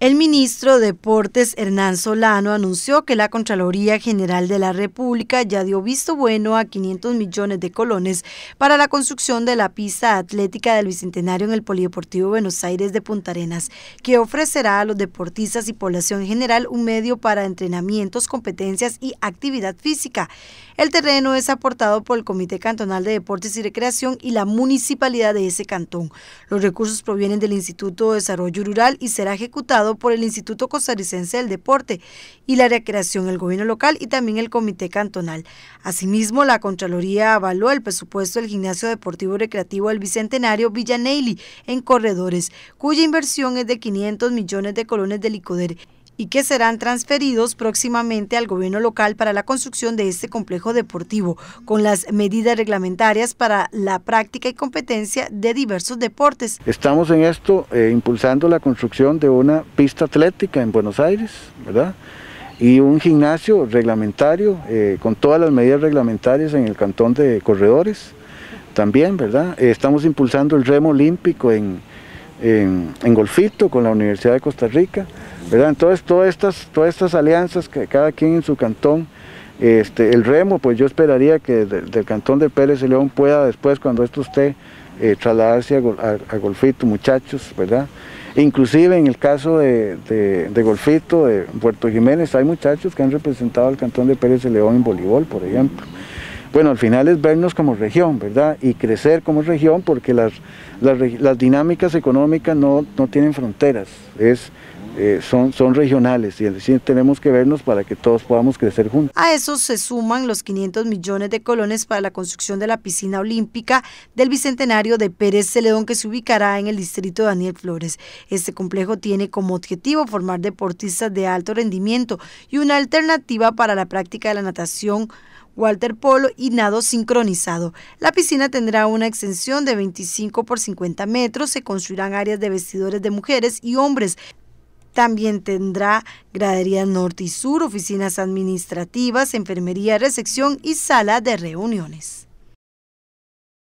El ministro de Deportes Hernán Solano anunció que la Contraloría General de la República ya dio visto bueno a 500 millones de colones para la construcción de la pista atlética del Bicentenario en el Polideportivo Buenos Aires de Punta Arenas, que ofrecerá a los deportistas y población general un medio para entrenamientos, competencias y actividad física. El terreno es aportado por el Comité Cantonal de Deportes y Recreación y la municipalidad de ese cantón. Los recursos provienen del Instituto de Desarrollo Rural y será ejecutado por el Instituto Costarricense del Deporte y la Recreación, el gobierno local y también el Comité Cantonal. Asimismo, la Contraloría avaló el presupuesto del Gimnasio Deportivo Recreativo del Bicentenario Villanelli en Corredores, cuya inversión es de 500 millones de colones de licoder y que serán transferidos próximamente al gobierno local para la construcción de este complejo deportivo, con las medidas reglamentarias para la práctica y competencia de diversos deportes. Estamos en esto eh, impulsando la construcción de una pista atlética en Buenos Aires, ¿verdad? y un gimnasio reglamentario eh, con todas las medidas reglamentarias en el cantón de corredores también, ¿verdad? estamos impulsando el remo olímpico en Golfito con la Universidad de Costa Rica. Entonces todas estas, todas estas alianzas que cada quien en su cantón, este, el remo, pues yo esperaría que del cantón de Pérez y León pueda después, cuando esto esté, eh, trasladarse a, Golfito, muchachos, ¿verdad? Inclusive en el caso de, Golfito, de Puerto Jiménez, hay muchachos que han representado al cantón de Pérez de León en voleibol, por ejemplo. Bueno, al final es vernos como región, ¿verdad? Y crecer como región porque las, dinámicas económicas no, no tienen fronteras. Es, eh, son, son regionales y tenemos que vernos para que todos podamos crecer juntos. A eso se suman los 500 millones de colones para la construcción de la piscina olímpica del Bicentenario de Pérez Celedón que se ubicará en el distrito de Daniel Flores. Este complejo tiene como objetivo formar deportistas de alto rendimiento y una alternativa para la práctica de la natación waterpolo y nado sincronizado. La piscina tendrá una extensión de 25 por 50 metros, se construirán áreas de vestidores de mujeres y hombres, también tendrá graderías norte y sur, oficinas administrativas, enfermería, recepción y sala de reuniones.